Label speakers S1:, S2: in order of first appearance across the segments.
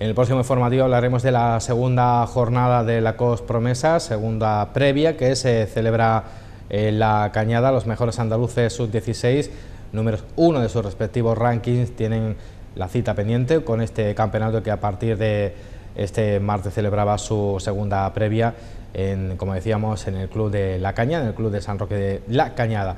S1: En el próximo informativo hablaremos de la segunda jornada de la COS Promesa, segunda previa que se celebra en la Cañada. Los mejores andaluces sub-16, números uno de sus respectivos rankings, tienen la cita pendiente con este campeonato que a partir de este martes celebraba su segunda previa, en, como decíamos, en el club de La Cañada, en el club de San Roque de La Cañada.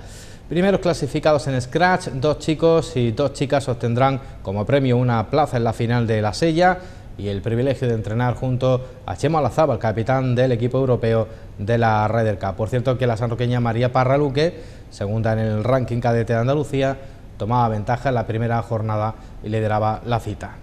S1: Primeros clasificados en Scratch, dos chicos y dos chicas obtendrán como premio una plaza en la final de la sella y el privilegio de entrenar junto a Chema el capitán del equipo europeo de la Ryder Cup. Por cierto que la sanroqueña María Parraluque, segunda en el ranking cadete de Andalucía, tomaba ventaja en la primera jornada y lideraba la cita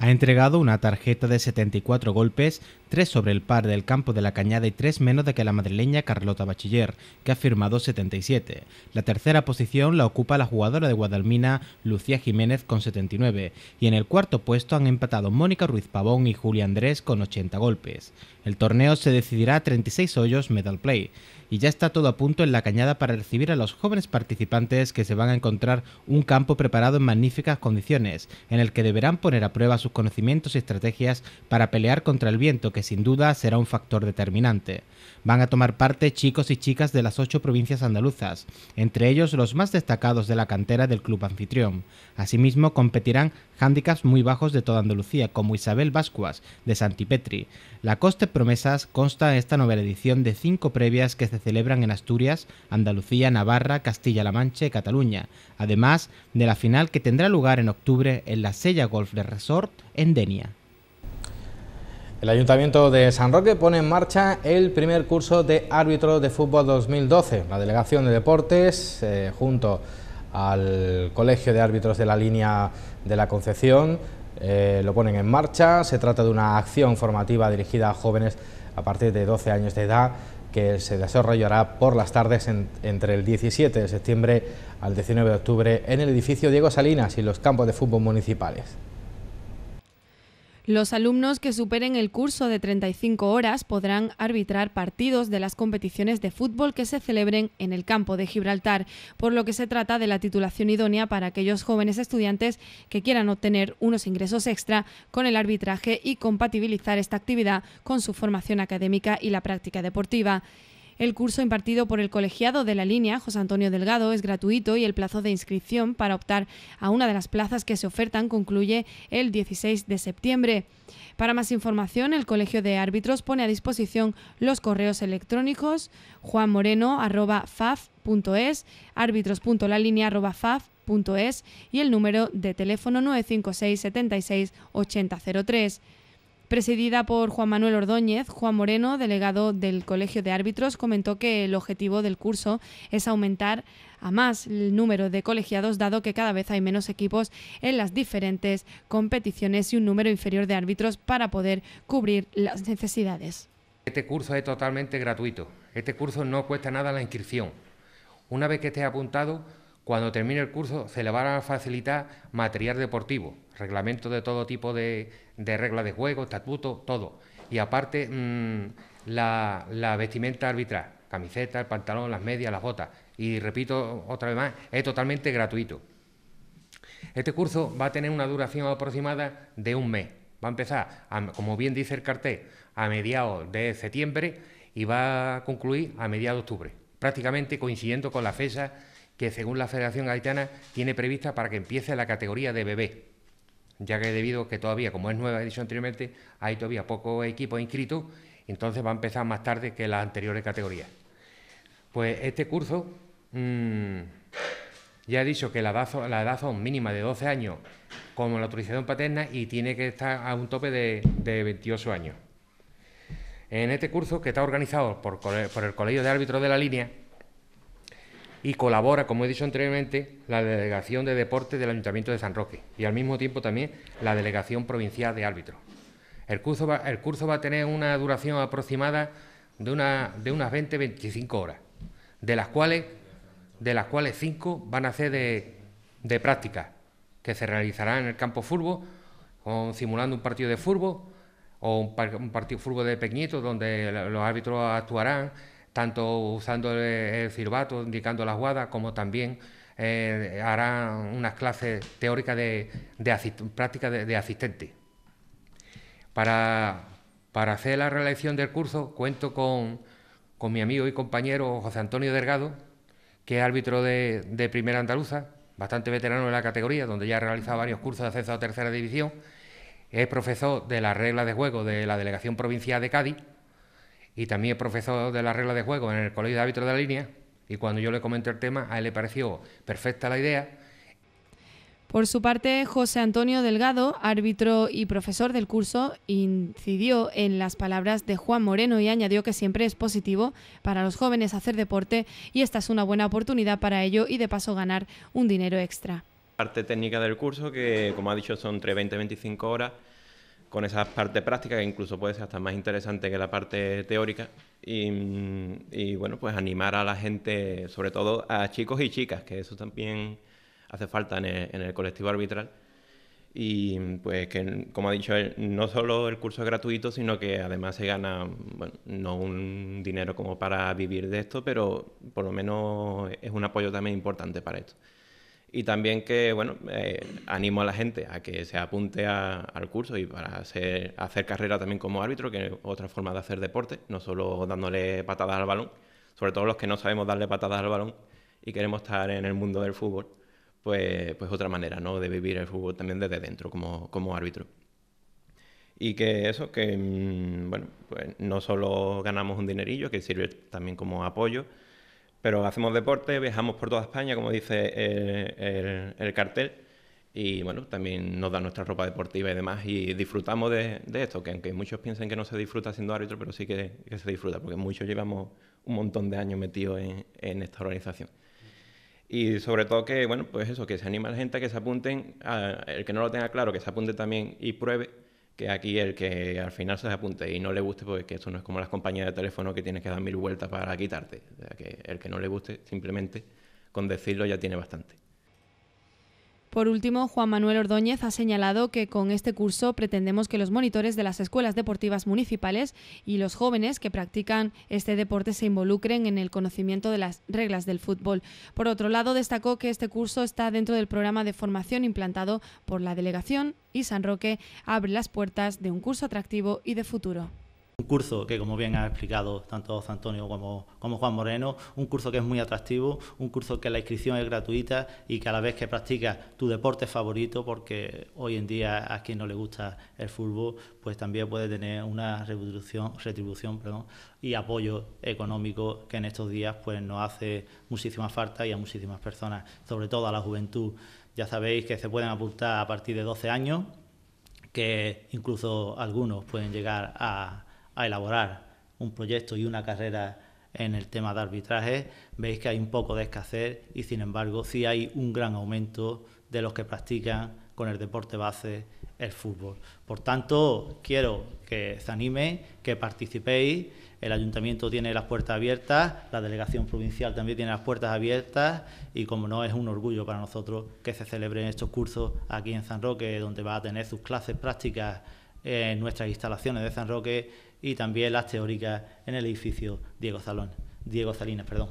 S2: ha entregado una tarjeta de 74 golpes, tres sobre el par del campo de la Cañada y tres menos de que la madrileña Carlota Bachiller, que ha firmado 77. La tercera posición la ocupa la jugadora de Guadalmina Lucía Jiménez con 79 y en el cuarto puesto han empatado Mónica Ruiz Pavón y Julia Andrés con 80 golpes. El torneo se decidirá a 36 hoyos medal play y ya está todo a punto en la Cañada para recibir a los jóvenes participantes que se van a encontrar un campo preparado en magníficas condiciones, en el que deberán poner a prueba su conocimientos y estrategias para pelear contra el viento, que sin duda será un factor determinante. Van a tomar parte chicos y chicas de las ocho provincias andaluzas, entre ellos los más destacados de la cantera del club anfitrión. Asimismo, competirán hándicaps muy bajos de toda Andalucía, como Isabel Vascuas, de Santipetri. La Coste Promesas consta en esta novela edición de cinco previas que se celebran en Asturias, Andalucía, Navarra, Castilla-La Mancha y Cataluña, además de la final que tendrá lugar en octubre en la
S1: Sella Golf de Resort en Denia. El Ayuntamiento de San Roque pone en marcha el primer curso de árbitro de fútbol 2012. La Delegación de Deportes, eh, junto al Colegio de Árbitros de la Línea de la Concepción, eh, lo ponen en marcha. Se trata de una acción formativa dirigida a jóvenes a partir de 12 años de edad que se desarrollará por las tardes entre el 17 de septiembre al 19 de octubre en el edificio Diego Salinas y los campos de fútbol municipales.
S3: Los alumnos que superen el curso de 35 horas podrán arbitrar partidos de las competiciones de fútbol que se celebren en el campo de Gibraltar, por lo que se trata de la titulación idónea para aquellos jóvenes estudiantes que quieran obtener unos ingresos extra con el arbitraje y compatibilizar esta actividad con su formación académica y la práctica deportiva. El curso impartido por el colegiado de la línea, José Antonio Delgado, es gratuito y el plazo de inscripción para optar a una de las plazas que se ofertan concluye el 16 de septiembre. Para más información, el Colegio de Árbitros pone a disposición los correos electrónicos juanmoreno.faf.es, árbitros.lalinea.faf.es y el número de teléfono 956 76 presidida por Juan Manuel Ordóñez, Juan Moreno, delegado del Colegio de Árbitros, comentó que el objetivo del curso es aumentar a más el número de colegiados, dado que cada vez hay menos equipos en las diferentes competiciones y un número inferior de árbitros para poder cubrir las necesidades.
S4: Este curso es totalmente gratuito. Este curso no cuesta nada la inscripción. Una vez que estés apuntado, cuando termine el curso se le van a facilitar material deportivo, reglamento de todo tipo de, reglas de juego, estatuto, todo. Y aparte mm, la, vestimenta arbitral, camiseta, el pantalón, las medias, las botas. Y repito otra vez más, es totalmente gratuito. Este curso va a tener una duración aproximada de un mes. Va a empezar, como bien dice el cartel, a mediados de septiembre y va a concluir a mediados de octubre, prácticamente coincidiendo con la fecha que según la Federación haitiana, tiene prevista para que empiece la categoría de bebé, ya que debido a que todavía, como es nueva edición anteriormente, hay todavía pocos equipos inscritos, entonces va a empezar más tarde que las anteriores categorías. Pues este curso, mm, ya he dicho que la edad, son, la edad mínima de 12 años como la autorización paterna y tiene que estar a un tope de, 28 años. En este curso, que está organizado por el Colegio de Árbitros de la Línea, y colabora, como he dicho anteriormente, la Delegación de Deportes del Ayuntamiento de San Roque y al mismo tiempo también la Delegación Provincial de Árbitros. El curso va, el curso va a tener una duración aproximada de, una, de unas 20-25 horas, de las cuales de las cuales 5 van a ser de, de práctica, que se realizarán en el campo furbo, simulando un partido de furbo o un, partido furbo de peñito donde los árbitros actuarán tanto usando el silbato, indicando las guadas, como también eh, harán unas clases teóricas de, práctica de, asistente. Para, hacer la realización del curso cuento con, mi amigo y compañero José Antonio Delgado, que es árbitro de, de Primera Andaluza, bastante veterano en la categoría, donde ya ha realizado varios cursos de ascenso a tercera división, es profesor de las reglas de juego de la Delegación Provincial de Cádiz y también profesor de la regla de juego en el Colegio de Árbitros de la Línea, y cuando yo le comenté el tema, a él le pareció perfecta la idea.
S3: Por su parte, José Antonio Delgado, árbitro y profesor del curso, incidió en las palabras de Juan Moreno y añadió que siempre es positivo para los jóvenes hacer deporte y esta es una buena oportunidad para ello y de paso ganar un dinero extra.
S5: Parte técnica del curso, que como ha dicho son entre 20 y 25 horas, con esa parte práctica que incluso puede ser hasta más interesante que la parte teórica. Y, bueno, pues animar a la gente, sobre todo a chicos y chicas, que eso también hace falta en el, colectivo arbitral. Y pues que, como ha dicho él, no solo el curso es gratuito, sino que además se gana, bueno, no un dinero como para vivir de esto, pero por lo menos es un apoyo también importante para esto y también que, bueno, eh, animo a la gente a que se apunte al curso y para hacer, carrera también como árbitro, que es otra forma de hacer deporte, no solo dándole patadas al balón, sobre todo los que no sabemos darle patadas al balón y queremos estar en el mundo del fútbol, pues, pues otra manera, ¿no? De vivir el fútbol también desde dentro como, como árbitro. Y que eso, que, mm, bueno, pues no solo ganamos un dinerillo, que sirve también como apoyo, pero hacemos deporte, viajamos por toda España, como dice eh, el, cartel, y bueno, también nos da nuestra ropa deportiva y demás, y disfrutamos de, esto, que aunque muchos piensen que no se disfruta siendo árbitro, pero sí que, se disfruta, porque muchos llevamos un montón de años metidos en, esta organización. Y sobre todo que, bueno, pues eso, que se anima a la gente a que se apunten, el que no lo tenga claro, que se apunte también y pruebe, que aquí el que al final se apunte y no le guste, porque eso no es como las compañías de teléfono que tienes que dar mil vueltas para quitarte. que el que no le guste, simplemente con decirlo ya tiene bastante.
S3: Por último, Juan Manuel Ordóñez ha señalado que con este curso pretendemos que los monitores de las escuelas deportivas municipales y los jóvenes que practican este deporte se involucren en el conocimiento de las reglas del fútbol. Por otro lado, destacó que este curso está dentro del programa de formación implantado por la delegación y San Roque abre las puertas de un curso atractivo y de futuro.
S6: Un curso que, como bien ha explicado tanto José Antonio como, como Juan Moreno, un curso que es muy atractivo, un curso que la inscripción es gratuita y que a la vez que practicas tu deporte favorito, porque hoy en día a quien no le gusta el fútbol, pues también puede tener una retribución, retribución y apoyo económico que en estos días pues nos hace muchísima falta y a muchísimas personas, sobre todo a la juventud. Ya sabéis que se pueden apuntar a partir de 12 años, que incluso algunos pueden llegar a a elaborar un proyecto y una carrera en el tema de arbitraje, veis que hay un poco de escasez y sin embargo sí hay un gran aumento de los que practican con el deporte base el fútbol. Por tanto, quiero que se animen, que participéis. El ayuntamiento tiene las puertas abiertas, la delegación provincial también tiene las puertas abiertas y como no es un orgullo para nosotros que se celebren estos cursos aquí en San Roque, donde va a tener sus clases prácticas en nuestras instalaciones de San Roque y también las teóricas en el edificio Diego, Salón, Diego Salinas. Perdón.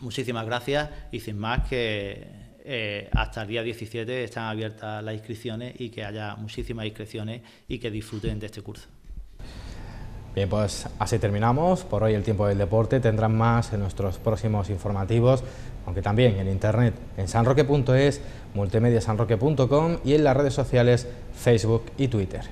S6: Muchísimas gracias y sin más que eh, hasta el día 17 están abiertas las inscripciones y que haya muchísimas inscripciones y que disfruten de este curso.
S1: Bien, pues así terminamos. Por hoy el tiempo del deporte. Tendrán más en nuestros próximos informativos, aunque también en internet en sanroque.es, multimediasanroque.com y en las redes sociales Facebook y Twitter.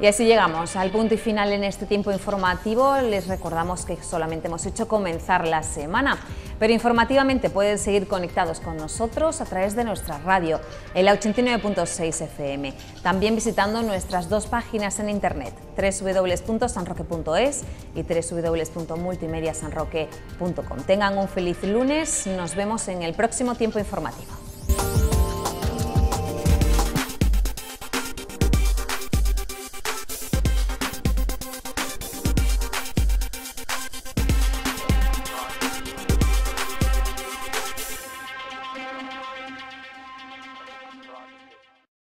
S1: Y así llegamos al punto y final en este tiempo informativo. Les recordamos que solamente hemos hecho comenzar la semana, pero informativamente pueden seguir conectados con nosotros a través de nuestra radio, el 89.6 FM, también visitando nuestras dos páginas en internet, www.sanroque.es y www.multimediasanroque.com. Tengan un feliz lunes, nos vemos en el próximo tiempo informativo.